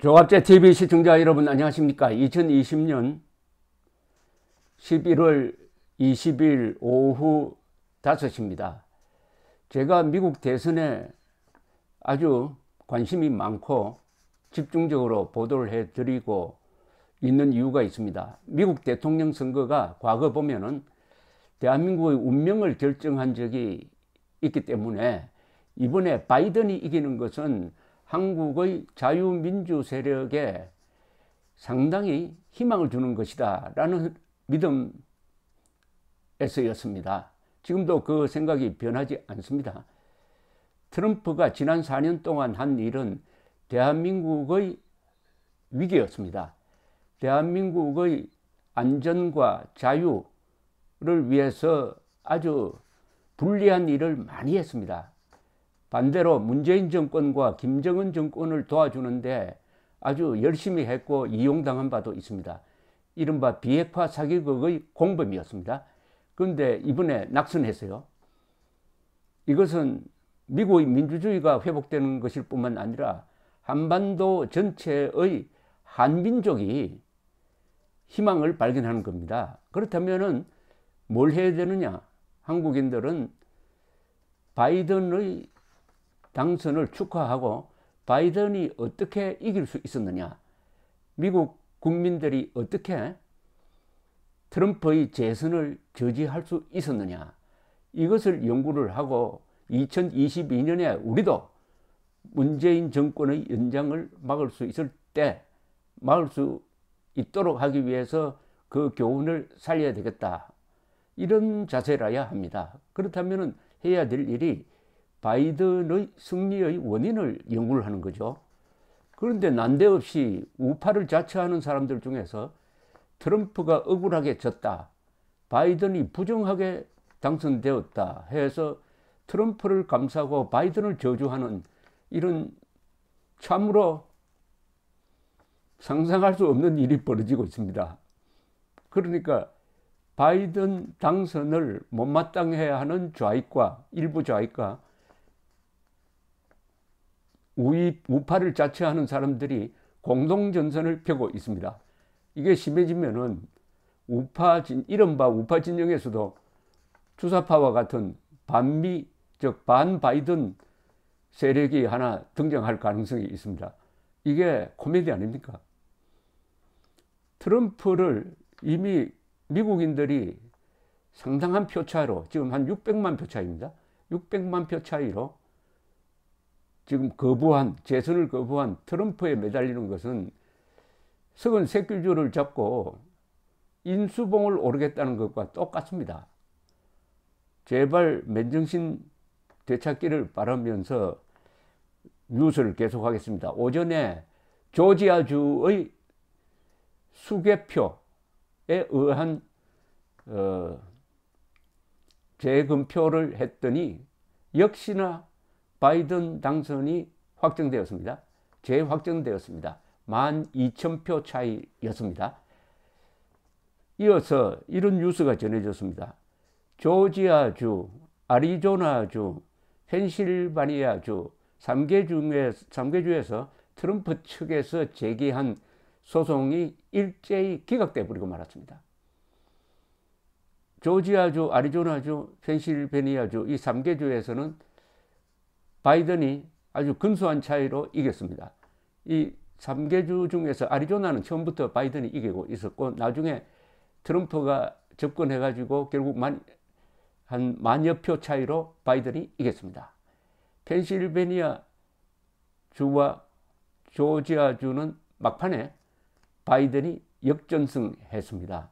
조합제 TV 시청자 여러분 안녕하십니까 2020년 11월 20일 오후 5시입니다 제가 미국 대선에 아주 관심이 많고 집중적으로 보도를 해 드리고 있는 이유가 있습니다 미국 대통령 선거가 과거 보면은 대한민국의 운명을 결정한 적이 있기 때문에 이번에 바이든이 이기는 것은 한국의 자유민주 세력에 상당히 희망을 주는 것이다 라는 믿음에서였습니다. 지금도 그 생각이 변하지 않습니다. 트럼프가 지난 4년 동안 한 일은 대한민국의 위기였습니다. 대한민국의 안전과 자유를 위해서 아주 불리한 일을 많이 했습니다. 반대로 문재인 정권과 김정은 정권을 도와주는데 아주 열심히 했고 이용당한 바도 있습니다. 이른바 비핵화 사기극의 공범이었습니다. 그런데 이번에 낙선했어요. 이것은 미국의 민주주의가 회복되는 것일 뿐만 아니라 한반도 전체의 한민족이 희망을 발견하는 겁니다. 그렇다면 뭘 해야 되느냐? 한국인들은 바이든의 당선을 축하하고 바이든이 어떻게 이길 수 있었느냐, 미국 국민들이 어떻게 트럼프의 재선을 저지할 수 있었느냐, 이것을 연구를 하고 2022년에 우리도 문재인 정권의 연장을 막을 수 있을 때 막을 수 있도록 하기 위해서 그 교훈을 살려야 되겠다. 이런 자세라야 합니다. 그렇다면 해야 될 일이 바이든의 승리의 원인을 연구를 하는 거죠. 그런데 난데없이 우파를 자처하는 사람들 중에서 트럼프가 억울하게 졌다. 바이든이 부정하게 당선되었다 해서 트럼프를 감싸고 바이든을 저주하는 이런 참으로 상상할 수 없는 일이 벌어지고 있습니다. 그러니까 바이든 당선을 못마땅해야 하는 좌익과 일부 좌익과 우이, 우파를 자처하는 사람들이 공동전선을 펴고 있습니다. 이게 심해지면은 우파 진, 이른바 우파 진영에서도 주사파와 같은 반미, 즉, 반바이든 세력이 하나 등장할 가능성이 있습니다. 이게 코미디 아닙니까? 트럼프를 이미 미국인들이 상당한 표차로, 지금 한 600만 표차입니다. 600만 표차이로 지금 거부한 재선을 거부한 트럼프에 매달리는 것은 석은 새끼줄을 잡고 인수봉을 오르겠다는 것과 똑같습니다. 제발 맨정신 되찾기를 바라면서 뉴스를 계속하겠습니다. 오전에 조지아주의 수개표에 의한 어, 재검표를 했더니 역시나 바이든 당선이 확정되었습니다. 재확정되었습니다. 1 2 0표 차이였습니다. 이어서 이런 뉴스가 전해졌습니다. 조지아주, 아리조나주, 펜실바니아주 3개 중에 3개주에서 트럼프 측에서 제기한 소송이 일제히 기각돼 버리고 말았습니다. 조지아주, 아리조나주, 펜실베니아주 이 3개 주에서는 바이든이 아주 근소한 차이로 이겼습니다. 이 3개주 중에서 아리조나는 처음부터 바이든이 이기고 있었고 나중에 트럼프가 접근해가지고 결국 만, 한 만여 표 차이로 바이든이 이겼습니다. 펜실베니아 주와 조지아 주는 막판에 바이든이 역전승했습니다.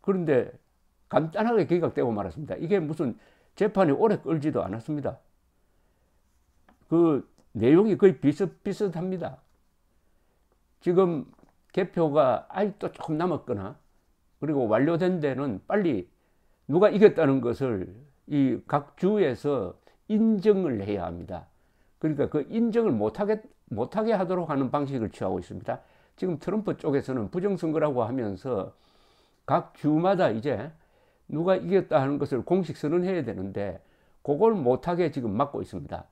그런데 간단하게 기각되고 말았습니다. 이게 무슨 재판이 오래 끌지도 않았습니다. 그 내용이 거의 비슷비슷합니다. 지금 개표가 아직도 조금 남았거나 그리고 완료된 데는 빨리 누가 이겼다는 것을 이 각 주에서 인정을 해야 합니다. 그러니까 그 인정을 못하게, 못하게 하도록 하는 방식을 취하고 있습니다. 지금 트럼프 쪽에서는 부정선거라고 하면서 각 주마다 이제 누가 이겼다 하는 것을 공식 선언해야 되는데 그걸 못하게 지금 막고 있습니다.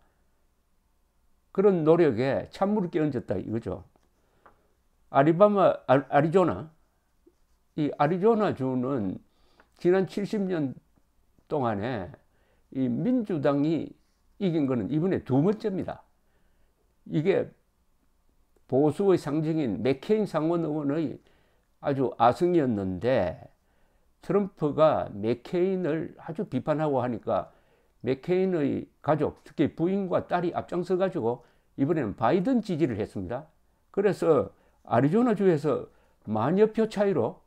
그런 노력에 찬물을 끼얹었다 이거죠. 아리바마, 아, 리조나이 아리조나주는 지난 70년 동안에 이 민주당이 이긴 거는 이번에 두 번째입니다. 이게 보수의 상징인 맥케인 상원 의원의 아주 아승이었는데 트럼프가 맥케인을 아주 비판하고 하니까 맥케인의 가족, 특히 부인과 딸이 앞장서 가지고 이번에는 바이든 지지를 했습니다. 그래서 아리조나주에서 만여 표 차이로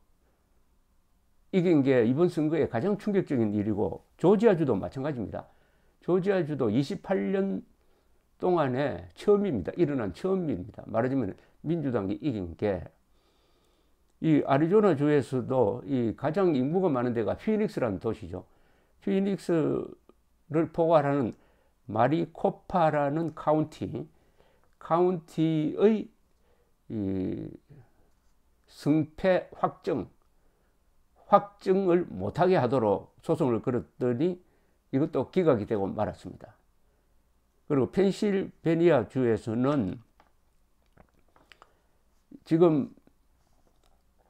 이긴 게 이번 선거에 가장 충격적인 일이고 조지아주도 마찬가지입니다. 조지아주도 28년 동안에 처음입니다. 일어난 처음입니다. 말하자면 민주당이 이긴 게 이 아리조나 주에서도 이 가장 인구가 많은 데가 피닉스라는 도시죠. 피닉스 를 포괄하는 마리코파라는 카운티, 카운티의 승패 확정, 확정을 못하게 하도록 소송을 걸었더니 이것도 기각이 되고 말았습니다. 그리고 펜실베니아 주에서는 지금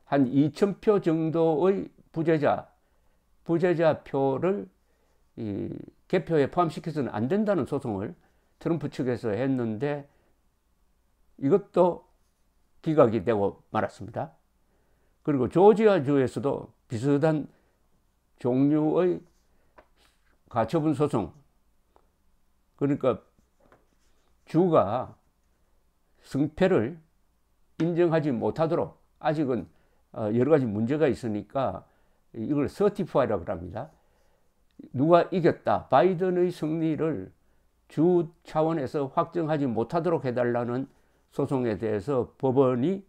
한 2,000표 정도의 부재자, 부재자 표를 개표에 포함시켜서는 안 된다는 소송을 트럼프 측에서 했는데 이것도 기각이 되고 말았습니다. 그리고 조지아주에서도 비슷한 종류의 가처분 소송 그러니까 주가 승패를 인정하지 못하도록 아직은 어, 여러 가지 문제가 있으니까 이걸 서티파이라고 합니다. 누가 이겼다, 바이든의 승리를 주 차원에서 확정하지 못하도록 해달라는 소송에 대해서 법원이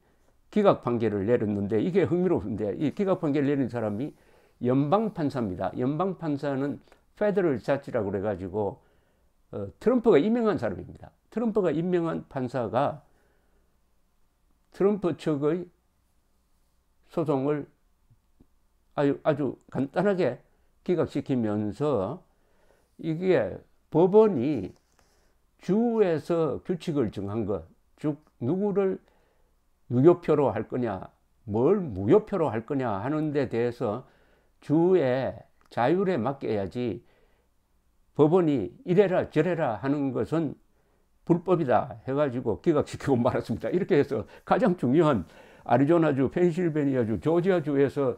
기각 판결을 내렸는데 이게 흥미롭운데이 기각 판결 을 내린 사람이 연방 판사입니다. 연방 판사는 페더럴 자치라고 그래가지고 어, 트럼프가 임명한 사람입니다. 트럼프가 임명한 판사가 트럼프 측의 소송을 아주, 아주 간단하게 기각시키면서 이게 법원이 주에서 규칙을 정한 것, 즉 누구를 유효표로 할 거냐, 뭘 무효표로 할 거냐 하는 데 대해서 주의 자율에 맡겨야지 법원이 이래라 저래라 하는 것은 불법이다 해가지고 기각시키고 말았습니다. 이렇게 해서 가장 중요한 아리조나주, 펜실베니아주, 조지아주에서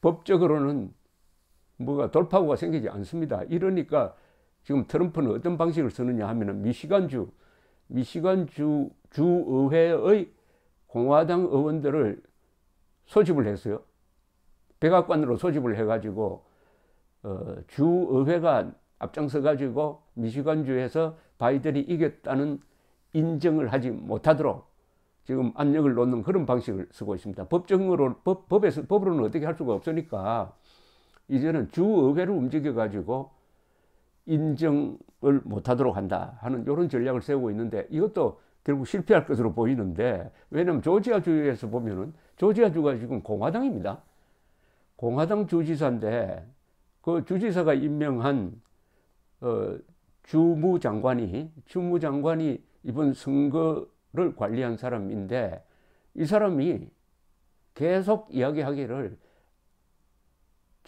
법적으로는 뭐가 돌파구가 생기지 않습니다. 이러니까 지금 트럼프는 어떤 방식을 쓰느냐 하면 미시간주, 미시간주 주의회의 공화당 의원들을 소집을 했어요. 백악관으로 소집을 해가지고 어, 주의회가 앞장서 가지고 미시간주에서 바이든이 이겼다는 인정을 하지 못하도록 지금 압력을 놓는 그런 방식을 쓰고 있습니다. 법적으로 법, 법에서 법으로는 어떻게 할 수가 없으니까 이제는 주의회를 움직여가지고 인정을 못하도록 한다 하는 이런 전략을 세우고 있는데 이것도 결국 실패할 것으로 보이는데 왜냐하면 조지아주에서 보면은 조지아주가 지금 공화당입니다. 공화당 주지사인데 그 주지사가 임명한 어, 주무장관이 주무장관이 이번 선거를 관리한 사람인데 이 사람이 계속 이야기하기를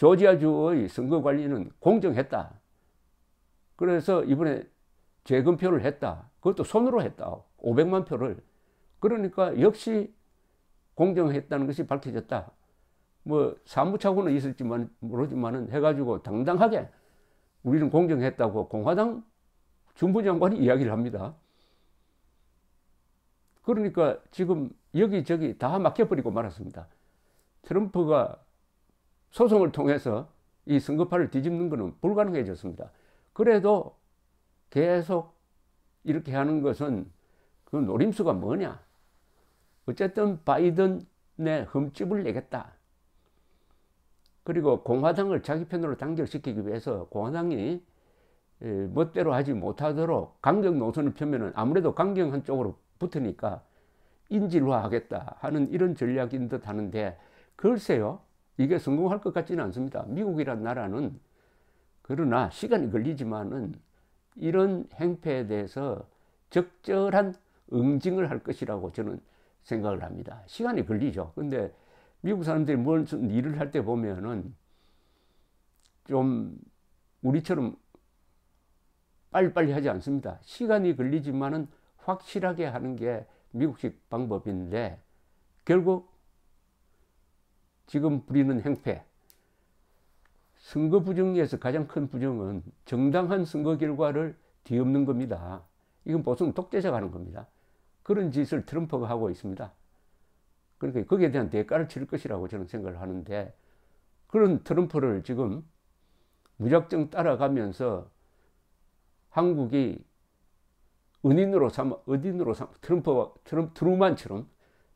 조지아주의 선거 관리는 공정했다. 그래서 이번에 재검표를 했다. 그것도 손으로 했다. 500만 표를. 그러니까 역시 공정했다는 것이 밝혀졌다. 뭐사무차고는있을지만 모르지만은 해가지고 당당하게 우리는 공정했다고 공화당 중부장관이 이야기를 합니다. 그러니까 지금 여기저기 다막혀버리고 말았습니다. 트럼프가 소송을 통해서 이 선거판을 뒤집는 것은 불가능해졌습니다. 그래도 계속 이렇게 하는 것은 그 노림수가 뭐냐? 어쨌든 바이든의 흠집을 내겠다. 그리고 공화당을 자기 편으로 단결시키기 위해서 공화당이 멋대로 하지 못하도록 강경 노선을 펴면 아무래도 강경한 쪽으로 붙으니까 인질화하겠다 하는 이런 전략인 듯 하는데 글쎄요. 이게 성공할 것 같지는 않습니다. 미국이란 나라는 그러나 시간이 걸리지만은 이런 행패에 대해서 적절한 응징을 할 것이라고 저는 생각을 합니다. 시간이 걸리죠. 근데 미국 사람들이 무슨 일을 할 때 보면은 좀 우리처럼 빨리빨리 하지 않습니다. 시간이 걸리지만은 확실하게 하는 게 미국식 방법인데 결국 지금 부리는 행패 선거 부정에서 가장 큰 부정은 정당한 선거 결과를 뒤엎는 겁니다. 이건 보통 독재자가 하는 겁니다. 그런 짓을 트럼프가 하고 있습니다. 그러니까 거기에 대한 대가를 치를 것이라고 저는 생각을 하는데 그런 트럼프를 지금 무작정 따라가면서 한국이 은인으로 삼아, 은인으로 삼아, 트럼프, 와 트럼, 트루만처럼,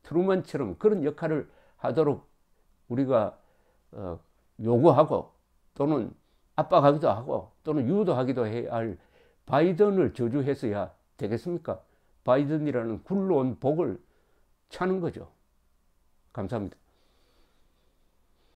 트루만처럼 그런 역할을 하도록 우리가 어, 요구하고 또는 압박하기도 하고 또는 유도하기도 해야 할 바이든을 저주했어야 되겠습니까? 바이든이라는 굴러온 복을 차는 거죠. 감사합니다.